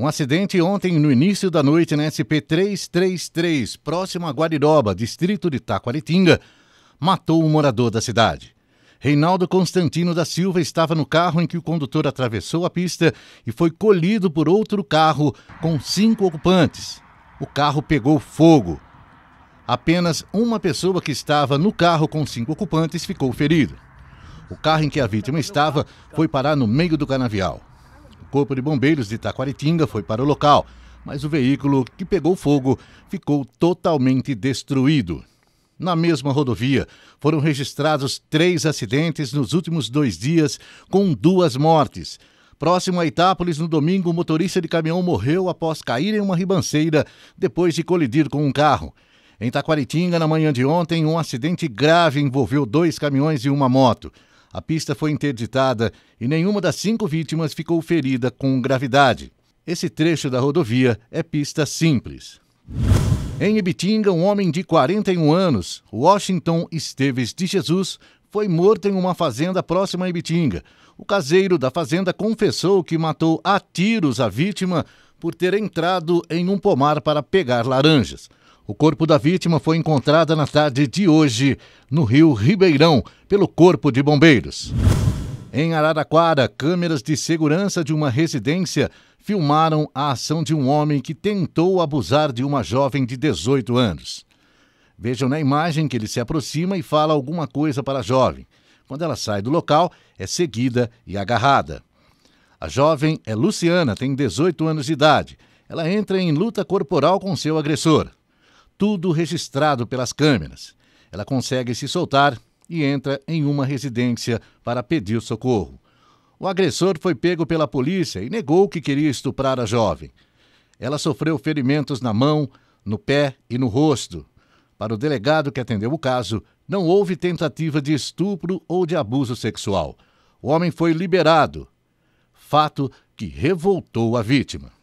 Um acidente ontem no início da noite na SP-333, próximo a Guariroba, distrito de Taquaritinga, matou um morador da cidade. Reinaldo Constantino da Silva estava no carro em que o condutor atravessou a pista e foi colhido por outro carro com cinco ocupantes. O carro pegou fogo. Apenas uma pessoa que estava no carro com cinco ocupantes ficou ferida. O carro em que a vítima estava foi parar no meio do canavial. Corpo de Bombeiros de Taquaritinga foi para o local, mas o veículo que pegou fogo ficou totalmente destruído. Na mesma rodovia, foram registrados três acidentes nos últimos dois dias, com duas mortes. Próximo a Itápolis, no domingo, o motorista de caminhão morreu após cair em uma ribanceira depois de colidir com um carro. Em Taquaritinga, na manhã de ontem, um acidente grave envolveu dois caminhões e uma moto. A pista foi interditada e nenhuma das cinco vítimas ficou ferida com gravidade. Esse trecho da rodovia é pista simples. Em Ibitinga, um homem de 41 anos, Washington Esteves de Jesus, foi morto em uma fazenda próxima a Ibitinga. O caseiro da fazenda confessou que matou a tiros a vítima por ter entrado em um pomar para pegar laranjas. O corpo da vítima foi encontrado na tarde de hoje no rio Ribeirão pelo Corpo de Bombeiros. Em Araraquara, câmeras de segurança de uma residência filmaram a ação de um homem que tentou abusar de uma jovem de 18 anos. Vejam na imagem que ele se aproxima e fala alguma coisa para a jovem. Quando ela sai do local, é seguida e agarrada. A jovem é Luciana, tem 18 anos de idade. Ela entra em luta corporal com seu agressor tudo registrado pelas câmeras. Ela consegue se soltar e entra em uma residência para pedir socorro. O agressor foi pego pela polícia e negou que queria estuprar a jovem. Ela sofreu ferimentos na mão, no pé e no rosto. Para o delegado que atendeu o caso, não houve tentativa de estupro ou de abuso sexual. O homem foi liberado, fato que revoltou a vítima.